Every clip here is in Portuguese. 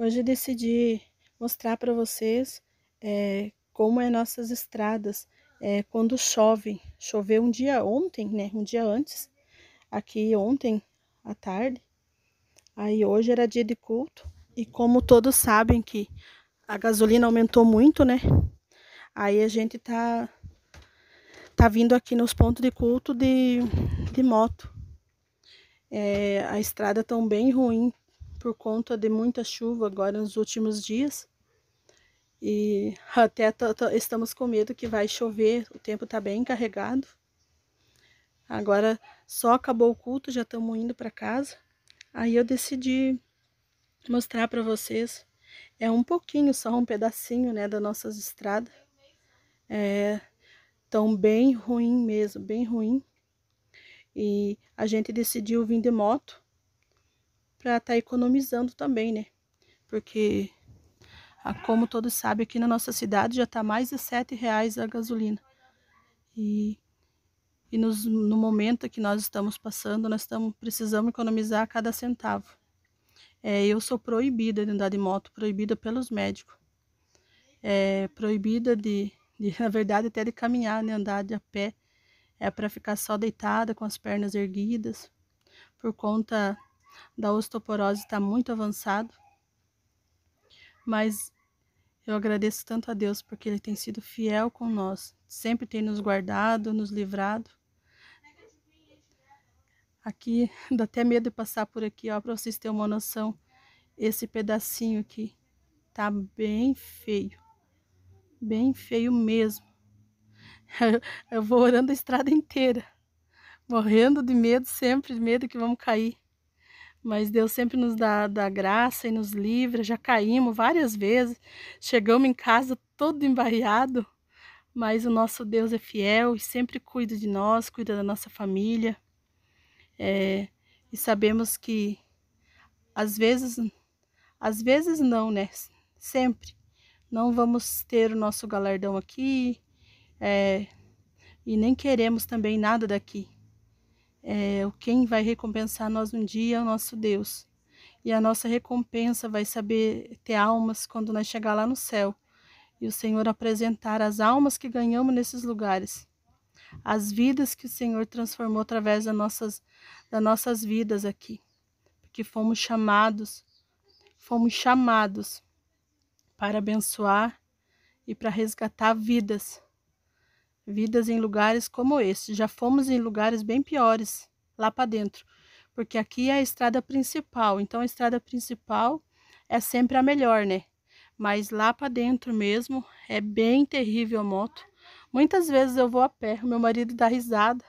Hoje decidi mostrar para vocês é, como é nossas estradas é, quando chove. Choveu um dia ontem, né? Um dia antes, aqui ontem à tarde. Aí hoje era dia de culto e como todos sabem que a gasolina aumentou muito, né? Aí a gente tá tá vindo aqui nos pontos de culto de, de moto. É, a estrada tão tá bem ruim, por conta de muita chuva agora nos últimos dias. E até tá, tá, estamos com medo que vai chover, o tempo está bem carregado. Agora só acabou o culto, já estamos indo para casa. Aí eu decidi mostrar para vocês. É um pouquinho, só um pedacinho, né, das nossas estradas. É tão bem ruim mesmo, bem ruim. E a gente decidiu vir de moto para estar tá economizando também, né? Porque, ah, como todos sabem, aqui na nossa cidade já está mais de R$ reais a gasolina. E, e nos, no momento que nós estamos passando, nós estamos, precisamos economizar cada centavo. É, eu sou proibida de andar de moto, proibida pelos médicos. É, proibida de, de, na verdade, até de caminhar, né? Andar de a pé. É para ficar só deitada, com as pernas erguidas. Por conta da osteoporose está muito avançado. Mas eu agradeço tanto a Deus porque Ele tem sido fiel com nós, sempre tem nos guardado, nos livrado. Aqui, dá até medo de passar por aqui, ó, para vocês terem uma noção. Esse pedacinho aqui tá bem feio, bem feio mesmo. Eu vou orando a estrada inteira, morrendo de medo sempre, de medo que vamos cair mas Deus sempre nos dá, dá graça e nos livra. Já caímos várias vezes, chegamos em casa todo embarreado, mas o nosso Deus é fiel e sempre cuida de nós, cuida da nossa família. É, e sabemos que às vezes, às vezes não, né? Sempre não vamos ter o nosso galardão aqui é, e nem queremos também nada daqui é, quem vai recompensar nós um dia é o nosso Deus. E a nossa recompensa vai saber ter almas quando nós chegar lá no céu. E o Senhor apresentar as almas que ganhamos nesses lugares. As vidas que o Senhor transformou através das nossas, das nossas vidas aqui. Porque fomos chamados, fomos chamados para abençoar e para resgatar vidas vidas em lugares como este. Já fomos em lugares bem piores lá para dentro, porque aqui é a estrada principal. Então a estrada principal é sempre a melhor, né? Mas lá para dentro mesmo é bem terrível a moto. Muitas vezes eu vou a pé, o meu marido dá risada.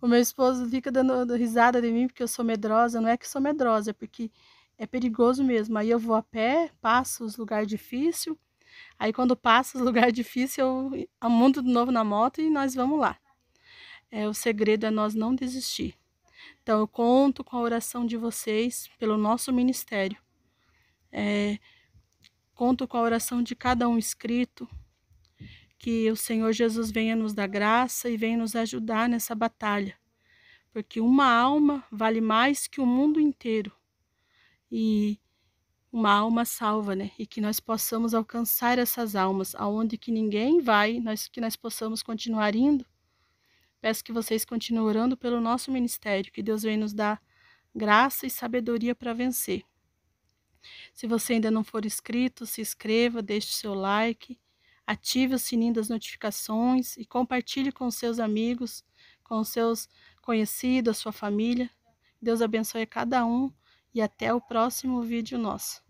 O meu esposo fica dando risada de mim porque eu sou medrosa. Não é que sou medrosa, é porque é perigoso mesmo. Aí eu vou a pé, passo os lugares difíceis Aí quando passa o lugar difícil, eu, eu mundo de novo na moto e nós vamos lá. É, o segredo é nós não desistir. Então eu conto com a oração de vocês pelo nosso ministério. É, conto com a oração de cada um inscrito. Que o Senhor Jesus venha nos dar graça e venha nos ajudar nessa batalha. Porque uma alma vale mais que o mundo inteiro. E uma alma salva, né? E que nós possamos alcançar essas almas, aonde que ninguém vai, nós que nós possamos continuar indo. Peço que vocês continuem orando pelo nosso ministério, que Deus venha nos dar graça e sabedoria para vencer. Se você ainda não for inscrito, se inscreva, deixe seu like, ative o sininho das notificações e compartilhe com seus amigos, com seus conhecidos, a sua família. Deus abençoe cada um e até o próximo vídeo nosso.